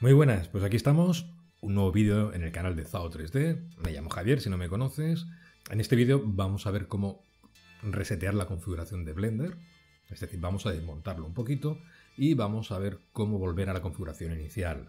Muy buenas, pues aquí estamos, un nuevo vídeo en el canal de ZAO 3D, me llamo Javier si no me conoces. En este vídeo vamos a ver cómo resetear la configuración de Blender, es decir, vamos a desmontarlo un poquito y vamos a ver cómo volver a la configuración inicial.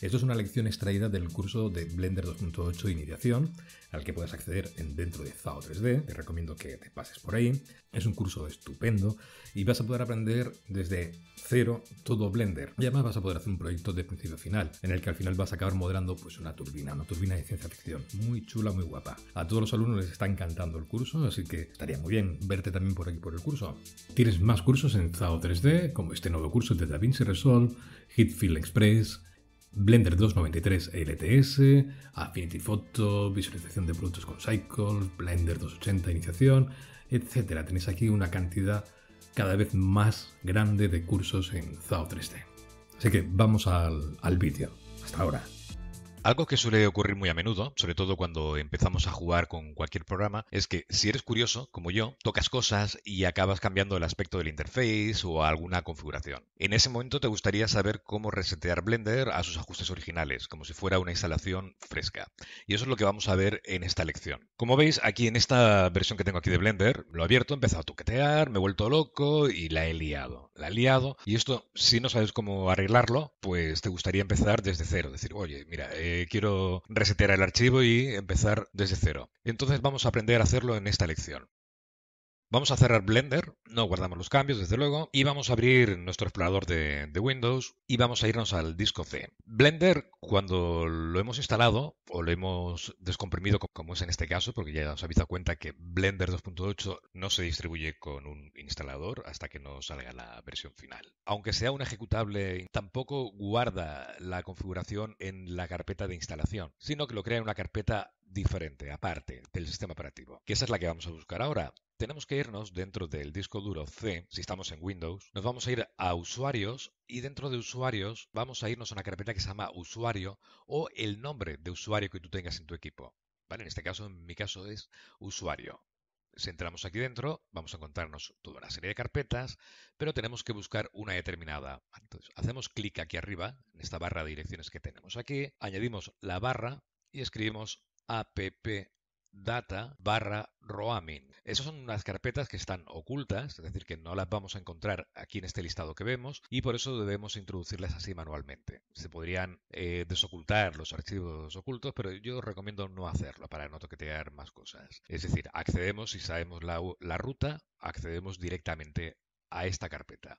Esto es una lección extraída del curso de Blender 2.8 Iniciación, al que puedes acceder dentro de ZAO 3D, te recomiendo que te pases por ahí. Es un curso estupendo y vas a poder aprender desde cero todo Blender. Y además vas a poder hacer un proyecto de principio a final, en el que al final vas a acabar modelando pues, una turbina, una turbina de ciencia ficción, muy chula, muy guapa. A todos los alumnos les está encantando el curso, así que estaría muy bien verte también por aquí por el curso. Tienes más cursos en ZAO 3D, como este nuevo curso de DaVinci Resolve, Hitfield Express, Blender 293 LTS, Affinity Photo, visualización de productos con Cycle, Blender 280 iniciación, etc. Tenéis aquí una cantidad cada vez más grande de cursos en ZAO 3D. Así que vamos al, al vídeo. Hasta ahora. Algo que suele ocurrir muy a menudo, sobre todo cuando empezamos a jugar con cualquier programa, es que si eres curioso, como yo, tocas cosas y acabas cambiando el aspecto del interface o alguna configuración. En ese momento te gustaría saber cómo resetear Blender a sus ajustes originales, como si fuera una instalación fresca. Y eso es lo que vamos a ver en esta lección. Como veis, aquí en esta versión que tengo aquí de Blender, lo he abierto, he empezado a toquetear, me he vuelto loco y la he liado. La he liado y esto, si no sabes cómo arreglarlo, pues te gustaría empezar desde cero. Decir, oye, mira, eh, quiero resetear el archivo y empezar desde cero. Entonces vamos a aprender a hacerlo en esta lección. Vamos a cerrar Blender, no guardamos los cambios desde luego, y vamos a abrir nuestro explorador de, Windows y vamos a irnos al disco C. Blender, cuando lo hemos instalado o lo hemos descomprimido como es en este caso, porque ya os habéis dado cuenta que Blender 2.8 no se distribuye con un instalador hasta que no salga la versión final. Aunque sea un ejecutable, tampoco guarda la configuración en la carpeta de instalación, sino que lo crea en una carpeta diferente, aparte del sistema operativo, que esa es la que vamos a buscar ahora. Tenemos que irnos dentro del disco duro C, si estamos en Windows, nos vamos a ir a usuarios y dentro de usuarios vamos a irnos a una carpeta que se llama usuario o el nombre de usuario que tú tengas en tu equipo. En este caso, en mi caso es usuario. Si entramos aquí dentro, vamos a encontrarnos toda una serie de carpetas, pero tenemos que buscar una determinada. Entonces, hacemos clic aquí arriba, en esta barra de direcciones que tenemos aquí, añadimos la barra y escribimos app data barra roaming. Esas son unas carpetas que están ocultas, es decir, que no las vamos a encontrar aquí en este listado que vemos y por eso debemos introducirlas así manualmente. Se podrían eh, desocultar los archivos ocultos, pero yo recomiendo no hacerlo para no toquetear más cosas. Es decir, accedemos si sabemos la ruta, accedemos directamente a esta carpeta.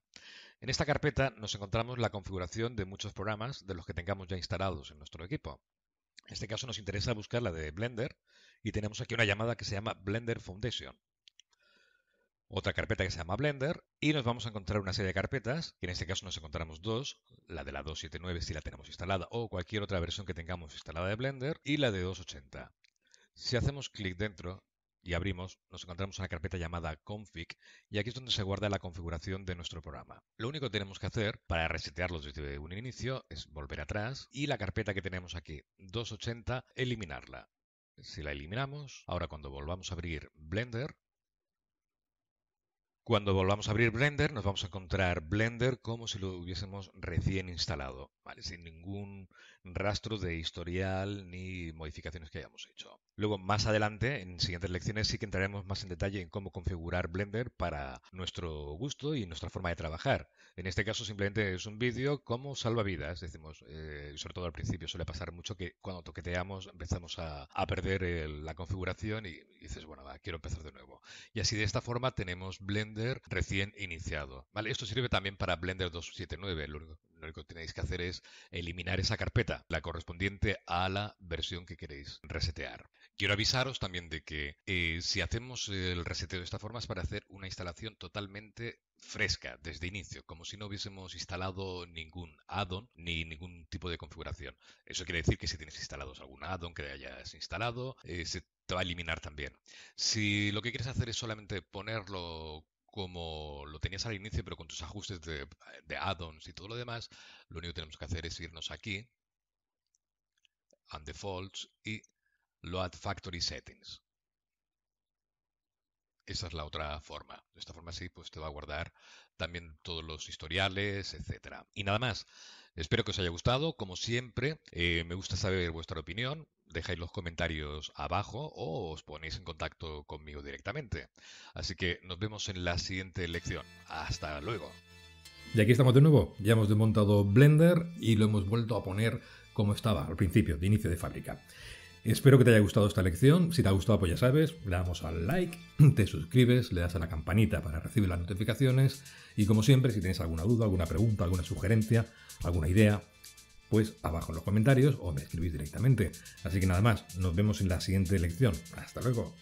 En esta carpeta nos encontramos la configuración de muchos programas de los que tengamos ya instalados en nuestro equipo. En este caso nos interesa buscar la de Blender y tenemos aquí una llamada que se llama Blender Foundation. Otra carpeta que se llama Blender y nos vamos a encontrar una serie de carpetas, que en este caso nos encontramos dos, la de la 279 si la tenemos instalada o cualquier otra versión que tengamos instalada de Blender y la de 280. Si hacemos clic dentro y abrimos, nos encontramos una carpeta llamada config y aquí es donde se guarda la configuración de nuestro programa. Lo único que tenemos que hacer para resetearlo desde un inicio es volver atrás y la carpeta que tenemos aquí, 280, eliminarla. Si la eliminamos, ahora cuando volvamos a abrir Blender, cuando volvamos a abrir Blender nos vamos a encontrar Blender como si lo hubiésemos recién instalado. Sin ningún rastro de historial ni modificaciones que hayamos hecho. Luego, más adelante, en siguientes lecciones, sí que entraremos más en detalle en cómo configurar Blender para nuestro gusto y nuestra forma de trabajar. En este caso, simplemente es un vídeo como salvavidas. Decimos, eh, sobre todo al principio suele pasar mucho que cuando toqueteamos empezamos a, perder la configuración y, dices, bueno, va, quiero empezar de nuevo. Y así de esta forma tenemos Blender recién iniciado. ¿vale? Esto sirve también para Blender 279. el único, lo único que tenéis que hacer es eliminar esa carpeta, la correspondiente a la versión que queréis resetear. Quiero avisaros también de que eh, si hacemos el reseteo de esta forma es para hacer una instalación totalmente fresca desde inicio, como si no hubiésemos instalado ningún addon ni ningún tipo de configuración. Eso quiere decir que si tienes instalados algún addon que hayas instalado, eh, se te va a eliminar también. Si lo que quieres hacer es solamente ponerlo como lo tenías al inicio, pero con tus ajustes de, add-ons y todo lo demás, lo único que tenemos que hacer es irnos aquí, and defaults y load factory settings. Esa es la otra forma. De esta forma sí, pues te va a guardar también todos los historiales, etcétera. Y nada más. Espero que os haya gustado. Como siempre, eh, me gusta saber vuestra opinión dejáis los comentarios abajo o os ponéis en contacto conmigo directamente. Así que nos vemos en la siguiente lección. Hasta luego. Y aquí estamos de nuevo. Ya hemos desmontado Blender y lo hemos vuelto a poner como estaba al principio, de inicio de fábrica. Espero que te haya gustado esta lección. Si te ha gustado, pues ya sabes, le damos al like, te suscribes, le das a la campanita para recibir las notificaciones y como siempre, si tienes alguna duda, alguna pregunta, alguna sugerencia, alguna idea, pues abajo en los comentarios o me escribís directamente. Así que nada más, nos vemos en la siguiente lección. Hasta luego.